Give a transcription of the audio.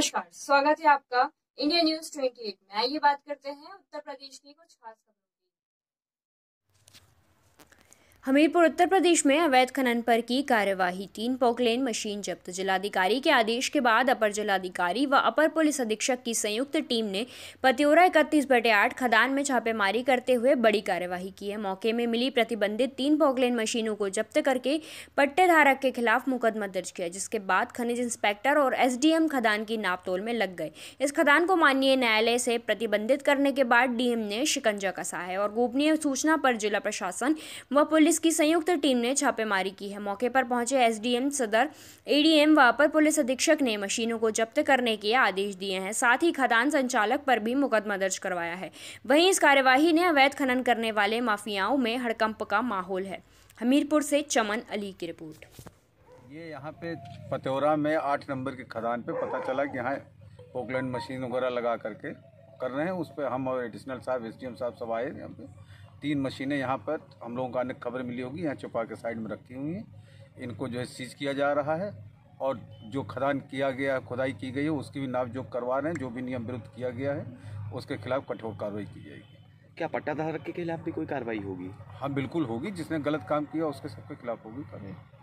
नमस्कार स्वागत है आपका इंडिया न्यूज 28 में आइए बात करते हैं उत्तर प्रदेश की कुछ खास खबरों हमीरपुर उत्तर प्रदेश में अवैध खनन पर की कार्यवाही तीन पोकलेन मशीन जब्त जिलाधिकारी के आदेश के बाद अपर जिलाधिकारी व अपर पुलिस अधीक्षक की संयुक्त टीम ने पतियोरा इकतीस बटे आठ खदान में छापेमारी करते हुए बड़ी कार्यवाही की है मौके में मिली प्रतिबंधित तीन पोकलेन मशीनों को जब्त करके पट्टे धारक के खिलाफ मुकदमा दर्ज किया जिसके बाद खनिज इंस्पेक्टर और एस खदान की नापतोल में लग गए इस खदान को माननीय न्यायालय से प्रतिबंधित करने के बाद डीएम ने शिकंजा कसा है और गोपनीय सूचना पर जिला प्रशासन व पुलिस जिसकी संयुक्त टीम ने छापेमारी की है मौके पर पहुंचे एसडीएम सदर एडीएम व अपर पुलिस अधीक्षक ने मशीनों को जब्त करने के आदेश दिए हैं साथ ही खदान संचालक पर भी मुकदमा दर्ज करवाया है वहीं इस कार्यवाही ने अवैध खनन करने वाले माफियाओं में हड़कंप का माहौल है हमीरपुर से चमन अली की रिपोर्ट ये यहाँ पे पतेरा में आठ नंबर की खदान पे पता चला कि यहाँ पोकलैंड मशीन वगैरह लगा करके कर रहे हैं उस पर हम और एडिशनल साहब एस साहब सब आए यहाँ पे तीन मशीनें यहाँ पर हम लोगों को अनेक खबर मिली होगी यहाँ चौपा के साइड में रखी हुई हैं इनको जो है सीज किया जा रहा है और जो खदान किया गया है खुदाई की गई है उसकी भी नापजोक करवा रहे हैं जो भी नियम विरुद्ध किया गया है उसके खिलाफ कठोर कार्रवाई की जाएगी क्या पट्टाधारक के खिलाफ भी कोई कार्रवाई होगी हाँ बिल्कुल होगी जिसने गलत काम किया उसके सबके खिलाफ होगी कार्रवाई